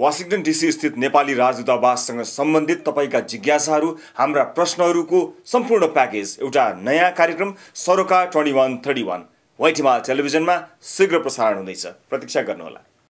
Washington DC स्थित नेपाली राजदूतावाससँग सम्बन्धित तपाईँका जिज्ञासाहरू हाम्रा प्रश्नहरूको सम्पूर्ण प्याकेज एउटा नयाँ कार्यक्रम सरोकार ट्वेन्टी वान थर्टी वान वाइटिमा टेलिभिजनमा शीघ्र प्रसारण हुँदैछ प्रतीक्षा गर्नुहोला